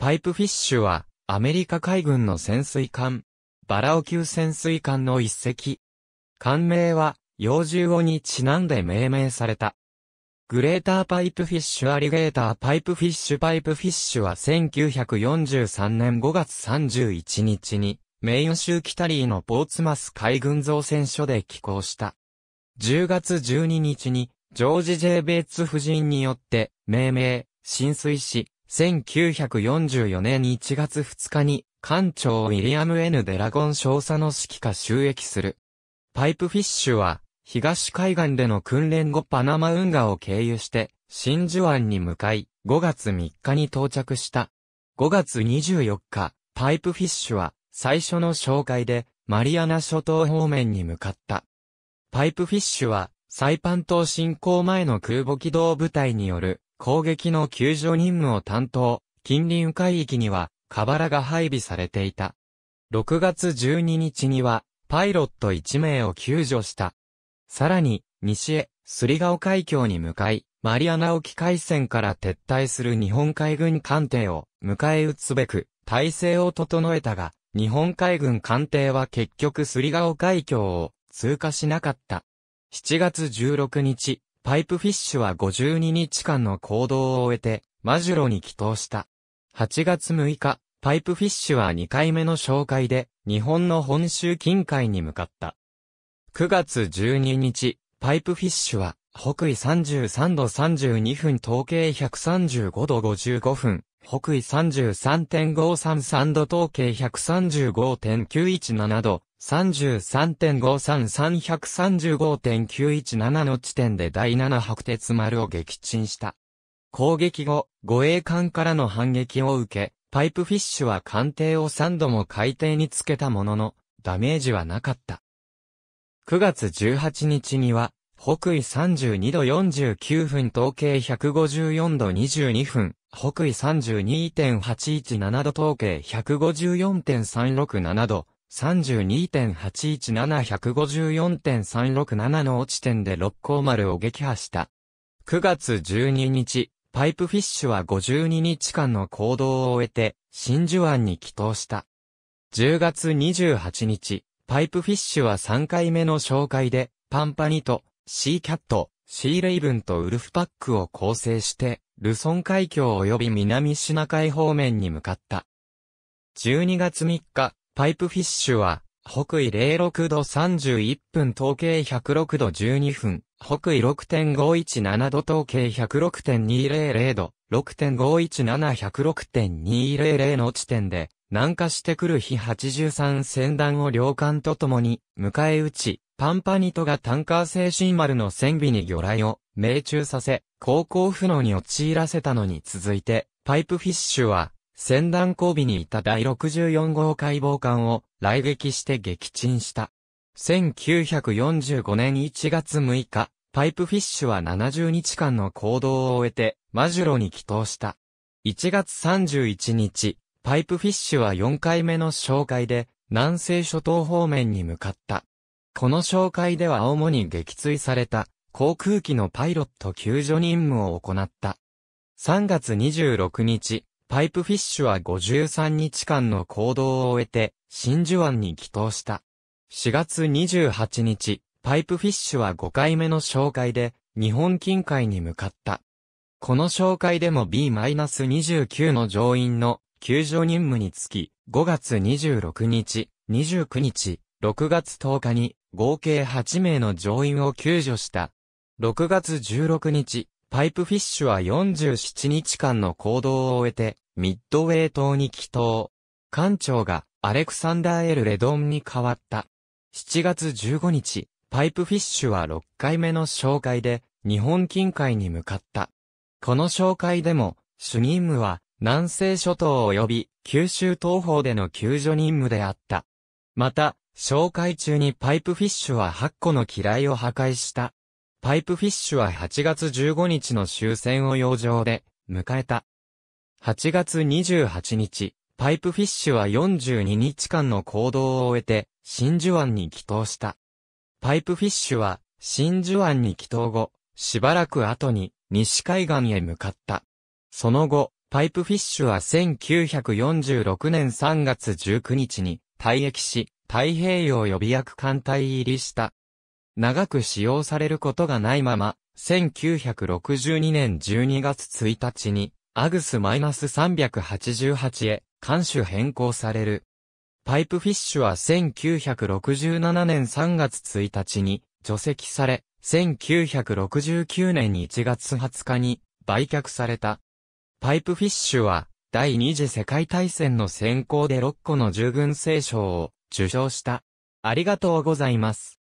パイプフィッシュは、アメリカ海軍の潜水艦、バラオ級潜水艦の一隻。艦名は、幼獣語にちなんで命名された。グレーターパイプフィッシュアリゲーターパイプフィッシュパイプフィッシュは1943年5月31日に、メイン州キタリーのポーツマス海軍造船所で寄港した。10月12日に、ジョージ・ジェイ・ベイツ夫人によって、命名、浸水し、1944年1月2日に、艦長ウィリアム・ N・ デラゴン少佐の指揮下収益する。パイプフィッシュは、東海岸での訓練後パナマ運河を経由して、真珠湾に向かい、5月3日に到着した。5月24日、パイプフィッシュは、最初の紹介で、マリアナ諸島方面に向かった。パイプフィッシュは、サイパン島侵攻前の空母機動部隊による攻撃の救助任務を担当、近隣海域には、カバラが配備されていた。6月12日には、パイロット1名を救助した。さらに、西へ、スリガオ海峡に向かい、マリアナ沖海戦から撤退する日本海軍艦艇を迎え撃つべく、体制を整えたが、日本海軍艦艇は結局スリガオ海峡を通過しなかった。7月16日、パイプフィッシュは52日間の行動を終えて、マジュロに帰投した。8月6日、パイプフィッシュは2回目の紹介で、日本の本州近海に向かった。9月12日、パイプフィッシュは、北緯33度32分統計135度55分、北緯33.533度統計135.917度、33.53335.917の地点で第7白鉄丸を撃沈した。攻撃後、護衛艦からの反撃を受け、パイプフィッシュは艦艇を3度も海底につけたものの、ダメージはなかった。9月18日には、北緯32度49分統計154度22分、北緯32.817度統計154.367度、32.817154.367の落ち点で六甲丸を撃破した。9月12日、パイプフィッシュは52日間の行動を終えて、真珠湾に帰投した。10月28日、パイプフィッシュは3回目の紹介で、パンパニと、シーキャット、シーレイブンとウルフパックを構成して、ルソン海峡及び南シナ海方面に向かった。12月3日、パイプフィッシュは、北緯06度31分統計106度12分、北緯6.517度統計106.200度、6.517106.200の地点で、南下してくる日83船団を両艦とともに、迎え撃ち、パンパニトがタンカー精神丸の船尾に魚雷を命中させ、航行不能に陥らせたのに続いて、パイプフィッシュは、戦団交尾にいた第64号解剖艦を来撃して撃沈した。1945年1月6日、パイプフィッシュは70日間の行動を終えて、マジュロに帰投した。1月31日、パイプフィッシュは4回目の紹介で、南西諸島方面に向かった。この紹介では主に撃墜された、航空機のパイロット救助任務を行った。3月26日、パイプフィッシュは53日間の行動を終えて、真珠湾に帰投した。4月28日、パイプフィッシュは5回目の紹介で、日本近海に向かった。この紹介でも B-29 の乗員の救助任務につき、5月26日、29日、6月10日に合計8名の乗員を救助した。6月16日、パイプフィッシュは47日間の行動を終えて、ミッドウェイ島に帰島。艦長がアレクサンダー・エル・レドンに変わった。7月15日、パイプフィッシュは6回目の紹介で、日本近海に向かった。この紹介でも、主任務は、南西諸島及び九州東方での救助任務であった。また、紹介中にパイプフィッシュは8個の機雷を破壊した。パイプフィッシュは8月15日の終戦を洋上で迎えた。8月28日、パイプフィッシュは42日間の行動を終えて、真珠湾に帰投した。パイプフィッシュは、真珠湾に帰投後、しばらく後に、西海岸へ向かった。その後、パイプフィッシュは1946年3月19日に、退役し、太平洋予備役艦隊入りした。長く使用されることがないまま、1962年12月1日に、アグス -388 へ、艦種変更される。パイプフィッシュは1967年3月1日に除籍され、1969年1月20日に売却された。パイプフィッシュは第二次世界大戦の先行で6個の従軍聖賞を受賞した。ありがとうございます。